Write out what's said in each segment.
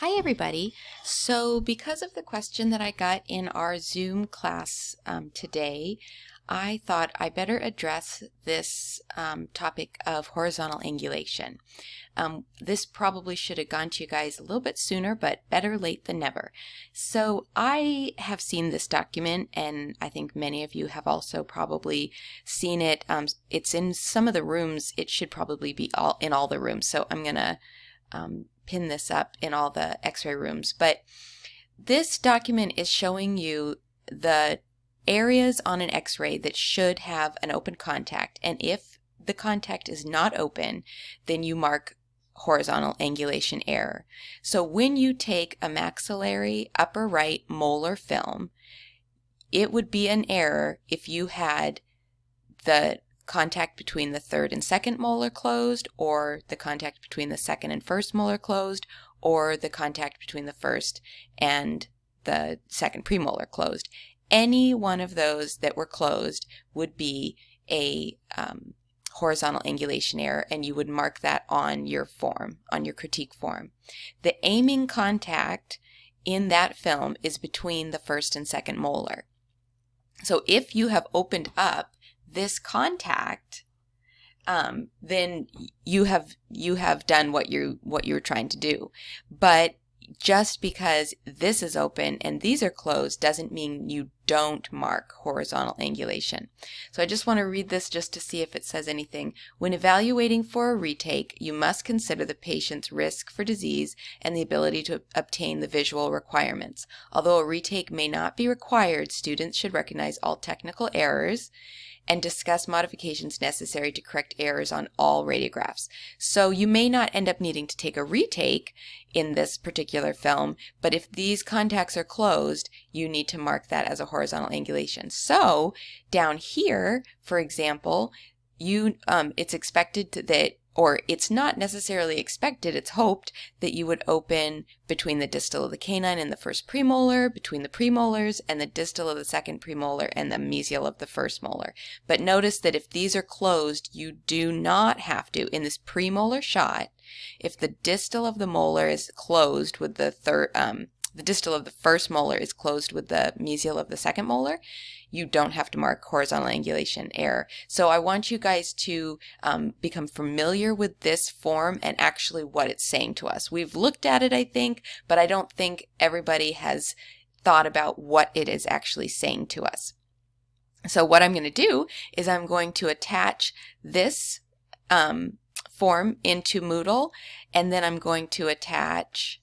Hi, everybody. So, because of the question that I got in our Zoom class um, today, I thought I better address this um, topic of horizontal angulation. Um, this probably should have gone to you guys a little bit sooner, but better late than never. So I have seen this document, and I think many of you have also probably seen it. Um, it's in some of the rooms. It should probably be all in all the rooms. So I'm going to um, pin this up in all the x-ray rooms, but this document is showing you the areas on an x-ray that should have an open contact. And if the contact is not open, then you mark horizontal angulation error. So when you take a maxillary upper right molar film, it would be an error if you had the contact between the third and second molar closed, or the contact between the second and first molar closed, or the contact between the first and the second premolar closed. Any one of those that were closed would be a um, horizontal angulation error and you would mark that on your form, on your critique form. The aiming contact in that film is between the first and second molar. So if you have opened up this contact, um, then you have you have done what you what you're trying to do. But just because this is open and these are closed doesn't mean you don't mark horizontal angulation. So I just want to read this just to see if it says anything. When evaluating for a retake, you must consider the patient's risk for disease and the ability to obtain the visual requirements. Although a retake may not be required, students should recognize all technical errors and discuss modifications necessary to correct errors on all radiographs. So you may not end up needing to take a retake in this particular film, but if these contacts are closed, you need to mark that as a horizontal horizontal angulation. So down here, for example, you um, it's expected that or it's not necessarily expected, it's hoped that you would open between the distal of the canine and the first premolar, between the premolars and the distal of the second premolar and the mesial of the first molar. But notice that if these are closed, you do not have to, in this premolar shot, if the distal of the molar is closed with the third, um, the distal of the first molar is closed with the mesial of the second molar, you don't have to mark horizontal angulation error. So I want you guys to um, become familiar with this form and actually what it's saying to us. We've looked at it, I think, but I don't think everybody has thought about what it is actually saying to us. So what I'm going to do is I'm going to attach this um, form into Moodle, and then I'm going to attach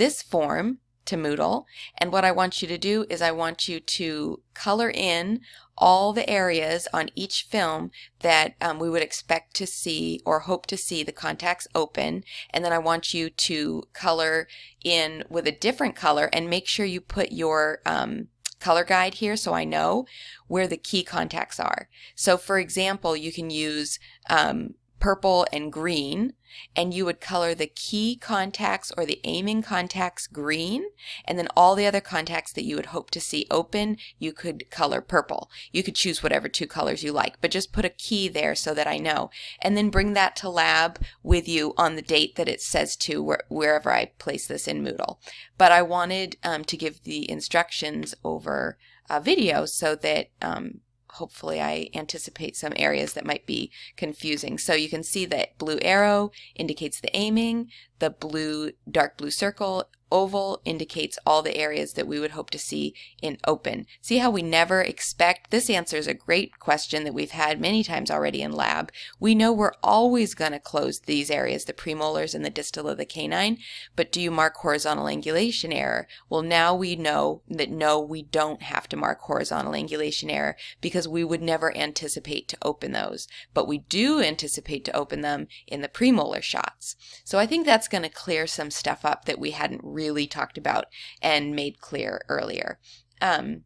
this form to Moodle. And what I want you to do is I want you to color in all the areas on each film that um, we would expect to see or hope to see the contacts open. And then I want you to color in with a different color and make sure you put your um, color guide here so I know where the key contacts are. So for example, you can use um, purple and green and you would color the key contacts or the aiming contacts green and then all the other contacts that you would hope to see open you could color purple. You could choose whatever two colors you like but just put a key there so that I know and then bring that to lab with you on the date that it says to wherever I place this in Moodle. But I wanted um, to give the instructions over a video so that um, hopefully I anticipate some areas that might be confusing. So you can see that blue arrow indicates the aiming, the blue dark blue circle Oval indicates all the areas that we would hope to see in open. See how we never expect? This answers a great question that we've had many times already in lab. We know we're always going to close these areas, the premolars and the distal of the canine, but do you mark horizontal angulation error? Well, now we know that no, we don't have to mark horizontal angulation error because we would never anticipate to open those, but we do anticipate to open them in the premolar shots. So I think that's going to clear some stuff up that we hadn't really really talked about and made clear earlier. Um,